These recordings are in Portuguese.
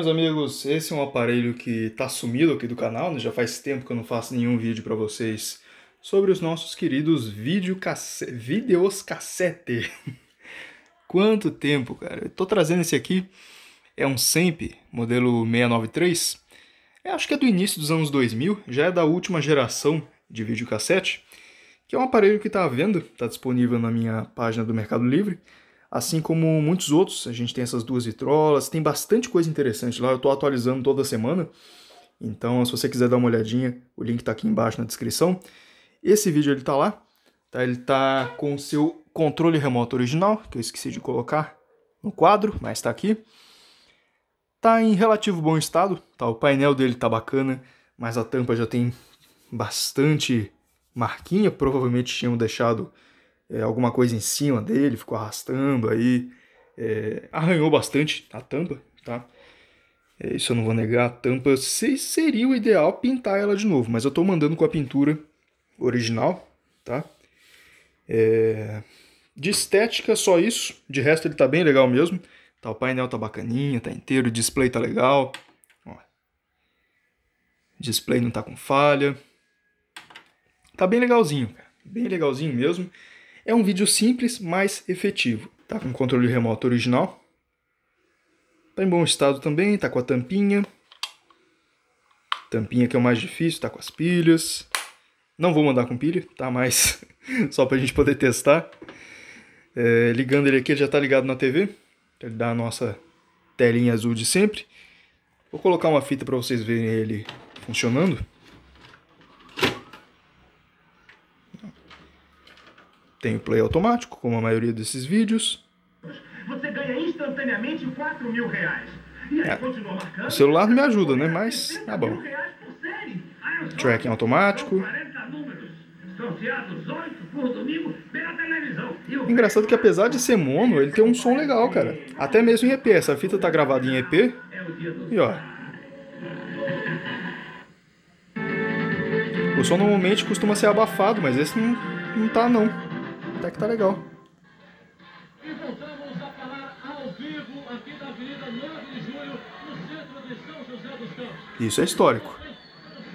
meus amigos, esse é um aparelho que está sumido aqui do canal, né? já faz tempo que eu não faço nenhum vídeo para vocês sobre os nossos queridos videocassete... videos cassete. Quanto tempo, cara. Eu tô trazendo esse aqui, é um Semp, modelo 693, eu é, acho que é do início dos anos 2000, já é da última geração de videocassete, que é um aparelho que está à venda, está disponível na minha página do Mercado Livre, assim como muitos outros. A gente tem essas duas vitrolas, tem bastante coisa interessante lá. Eu estou atualizando toda semana, então se você quiser dar uma olhadinha, o link está aqui embaixo na descrição. Esse vídeo ele está lá, tá? ele está com o seu controle remoto original, que eu esqueci de colocar no quadro, mas está aqui. Está em relativo bom estado, tá? o painel dele está bacana, mas a tampa já tem bastante marquinha, provavelmente tinham deixado é, alguma coisa em cima dele, ficou arrastando aí, é, arranhou bastante a tampa, tá? É, isso eu não vou negar, a tampa se, seria o ideal pintar ela de novo, mas eu estou mandando com a pintura original, tá? É, de estética, só isso, de resto ele tá bem legal mesmo, tá, o painel tá bacaninha, tá inteiro, o display tá legal, ó. display não tá com falha, tá bem legalzinho, cara. bem legalzinho mesmo, é um vídeo simples, mas efetivo. Tá com controle remoto original. Tá em bom estado também, tá com a tampinha. Tampinha que é o mais difícil, tá com as pilhas. Não vou mandar com pilha, tá? Mas só pra gente poder testar. É, ligando ele aqui, ele já tá ligado na TV. Ele dá a nossa telinha azul de sempre. Vou colocar uma fita para vocês verem ele funcionando. Tem o play automático, como a maioria desses vídeos. Você ganha instantaneamente 4 mil reais. E aí, é. marcando. O celular não me ajuda, né? Mas tá bom. Tracking automático. Engraçado que apesar de ser mono, ele tem um som legal, cara. Até mesmo em EP. Essa fita tá gravada em EP. É e ó. O som normalmente costuma ser abafado, mas esse não, não tá não. Até que tá legal. E voltamos a falar ao vivo aqui da Avenida 9 de Julho, no centro de São José dos Campos. Isso é histórico.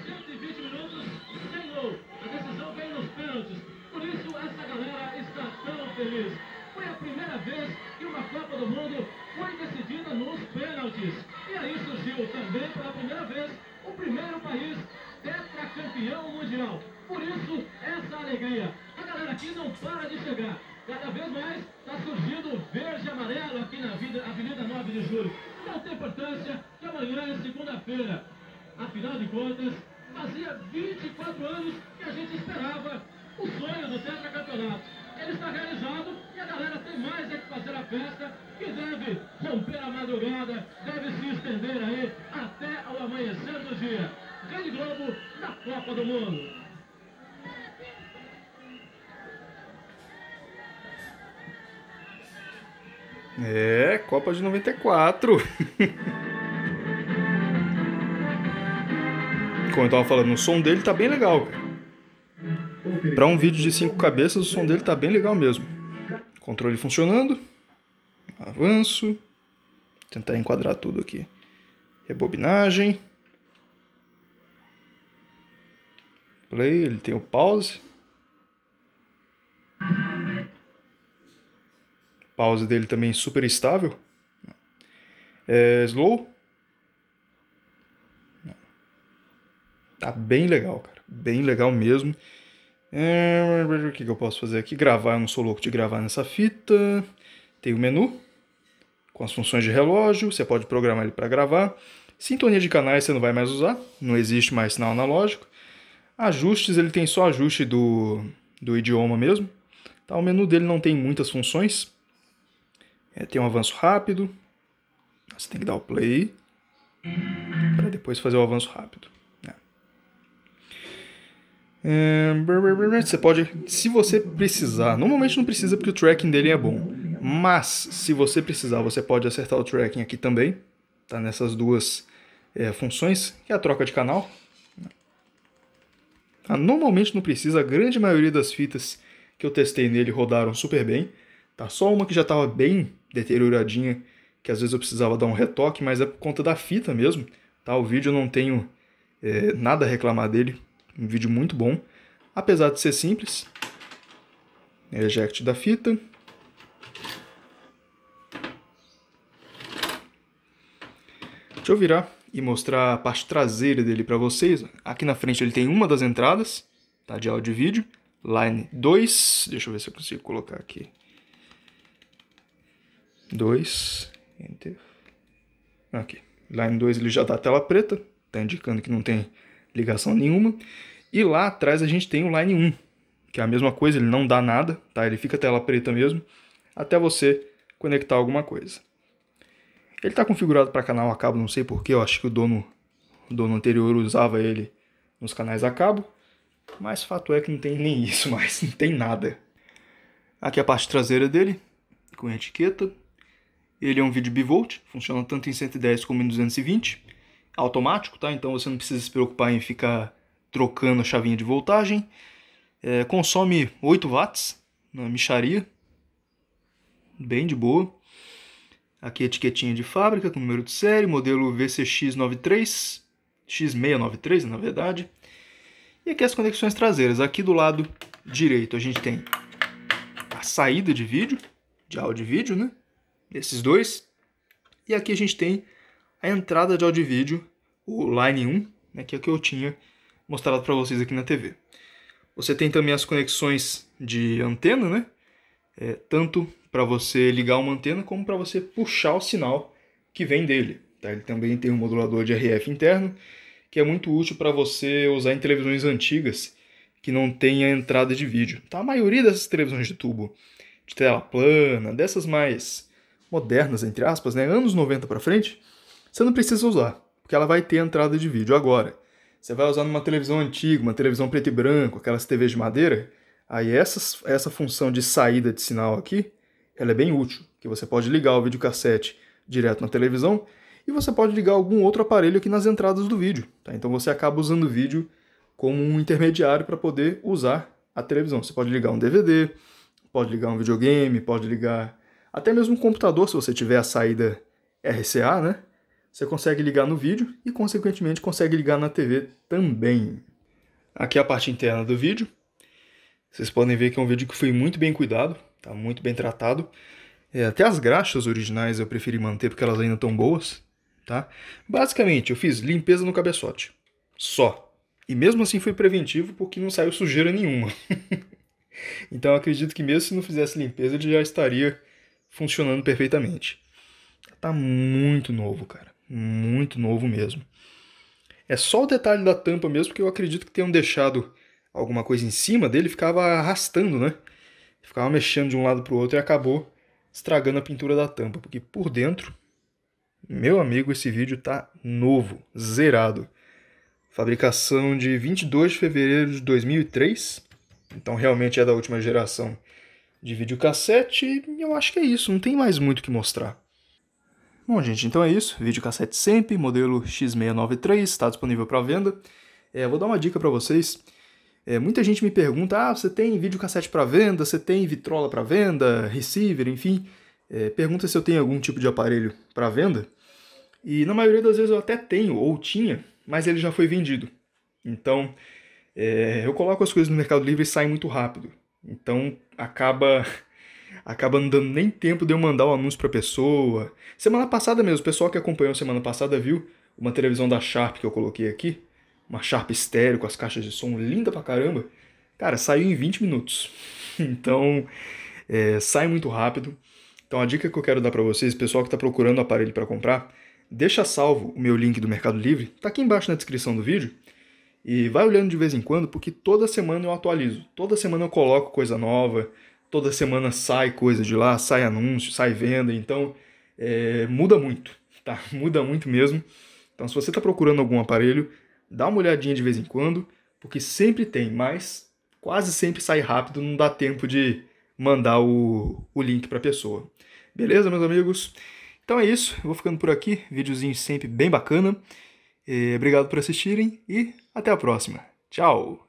120 minutos sem gol. A decisão vem nos pênaltis. Por isso, essa galera está tão feliz. Foi a primeira vez que uma Copa do Mundo foi decidida nos pênaltis. E aí surgiu também, pela primeira vez, o primeiro país tetracampeão mundial. Por isso, essa alegria. A galera aqui não para de chegar. Cada vez mais está surgindo verde e amarelo aqui na vida, Avenida 9 de Julho. Não tem importância que amanhã, é segunda-feira, afinal de contas, fazia 24 anos que a gente esperava o sonho do tetracampeonato ele está realizado e a galera tem mais é que fazer a festa, que deve romper a madrugada, deve se estender aí até ao amanhecer do dia. Rede Globo na Copa do Mundo. É, Copa de 94. Como eu tava falando, o som dele tá bem legal, cara. Para um vídeo de cinco cabeças, o som dele tá bem legal mesmo. Controle funcionando. Avanço. Vou tentar enquadrar tudo aqui. Rebobinagem. Play, ele tem o pause. Pause dele também super estável. É, slow. Tá bem legal, cara. Bem legal mesmo. É, o que, que eu posso fazer aqui? Gravar, eu não sou louco de gravar nessa fita. Tem o menu com as funções de relógio, você pode programar ele para gravar. Sintonia de canais você não vai mais usar, não existe mais sinal analógico. Ajustes, ele tem só ajuste do, do idioma mesmo. Tá, o menu dele não tem muitas funções. É, tem um avanço rápido. Você tem que dar o play para depois fazer o avanço rápido. É, você pode, se você precisar, normalmente não precisa porque o tracking dele é bom, mas se você precisar, você pode acertar o tracking aqui também, tá nessas duas é, funções, que é a troca de canal. Tá? normalmente não precisa, a grande maioria das fitas que eu testei nele rodaram super bem, tá? Só uma que já estava bem deterioradinha, que às vezes eu precisava dar um retoque, mas é por conta da fita mesmo, tá? O vídeo eu não tenho é, nada a reclamar dele, um vídeo muito bom, apesar de ser simples. É eject da fita. Deixa eu virar e mostrar a parte traseira dele para vocês. Aqui na frente ele tem uma das entradas, tá, de áudio e vídeo. Line 2, deixa eu ver se eu consigo colocar aqui. 2, Enter. Aqui. Line 2 ele já dá tela preta, tá indicando que não tem ligação nenhuma. E lá atrás a gente tem o line 1, que é a mesma coisa, ele não dá nada, tá? Ele fica tela preta mesmo, até você conectar alguma coisa. Ele está configurado para canal a cabo, não sei porquê, eu acho que o dono, o dono anterior usava ele nos canais a cabo, mas fato é que não tem nem isso mais, não tem nada. Aqui é a parte traseira dele, com etiqueta. Ele é um vídeo bivolt, funciona tanto em 110 como em 220 automático, tá? Então você não precisa se preocupar em ficar trocando a chavinha de voltagem. É, consome 8 watts na micharia, bem de boa. Aqui a etiquetinha de fábrica com número de série, modelo VCX93, X693 na verdade. E aqui as conexões traseiras. Aqui do lado direito a gente tem a saída de vídeo, de áudio e vídeo, né? Esses dois. E aqui a gente tem a entrada de áudio e vídeo, o Line 1, né, que é o que eu tinha mostrado para vocês aqui na TV. Você tem também as conexões de antena, né? É, tanto para você ligar uma antena como para você puxar o sinal que vem dele. Tá? Ele também tem um modulador de RF interno, que é muito útil para você usar em televisões antigas que não tenha entrada de vídeo. Tá? A maioria dessas televisões de tubo, de tela plana, dessas mais modernas, entre aspas, né? anos 90 para frente, você não precisa usar, porque ela vai ter entrada de vídeo agora. Você vai usar numa televisão antiga, uma televisão preto e branco, aquelas TVs de madeira, aí essas, essa função de saída de sinal aqui, ela é bem útil, que você pode ligar o videocassete direto na televisão e você pode ligar algum outro aparelho aqui nas entradas do vídeo. Tá? Então você acaba usando o vídeo como um intermediário para poder usar a televisão. Você pode ligar um DVD, pode ligar um videogame, pode ligar até mesmo um computador se você tiver a saída RCA, né? Você consegue ligar no vídeo e, consequentemente, consegue ligar na TV também. Aqui é a parte interna do vídeo. Vocês podem ver que é um vídeo que foi muito bem cuidado, tá muito bem tratado. É, até as graxas originais eu preferi manter porque elas ainda estão boas, tá? Basicamente, eu fiz limpeza no cabeçote, só. E mesmo assim foi preventivo porque não saiu sujeira nenhuma. então acredito que mesmo se não fizesse limpeza ele já estaria funcionando perfeitamente tá muito novo, cara. Muito novo mesmo. É só o detalhe da tampa mesmo, porque eu acredito que tenham deixado alguma coisa em cima dele, ficava arrastando, né? Ficava mexendo de um lado para o outro e acabou estragando a pintura da tampa, porque por dentro, meu amigo, esse vídeo tá novo, zerado. Fabricação de 22 de fevereiro de 2003, então realmente é da última geração de videocassete, e eu acho que é isso, não tem mais muito o que mostrar. Bom, gente, então é isso. Vídeo cassete sempre, modelo X693, está disponível para venda. É, vou dar uma dica para vocês. É, muita gente me pergunta, ah, você tem vídeo cassete para venda, você tem vitrola para venda, receiver, enfim. É, pergunta se eu tenho algum tipo de aparelho para venda. E na maioria das vezes eu até tenho, ou tinha, mas ele já foi vendido. Então, é, eu coloco as coisas no Mercado Livre e sai muito rápido. Então, acaba acaba não dando nem tempo de eu mandar o um anúncio a pessoa. Semana passada mesmo, o pessoal que acompanhou semana passada viu uma televisão da Sharp que eu coloquei aqui. Uma Sharp estéreo com as caixas de som linda pra caramba. Cara, saiu em 20 minutos. Então, é, sai muito rápido. Então, a dica que eu quero dar para vocês, pessoal que está procurando aparelho para comprar, deixa salvo o meu link do Mercado Livre, tá aqui embaixo na descrição do vídeo, e vai olhando de vez em quando, porque toda semana eu atualizo. Toda semana eu coloco coisa nova, toda semana sai coisa de lá, sai anúncio, sai venda, então é, muda muito, tá? Muda muito mesmo. Então, se você está procurando algum aparelho, dá uma olhadinha de vez em quando, porque sempre tem, mas quase sempre sai rápido, não dá tempo de mandar o, o link para a pessoa. Beleza, meus amigos? Então é isso, vou ficando por aqui. Videozinho sempre bem bacana. E é, obrigado por assistirem e até a próxima. Tchau!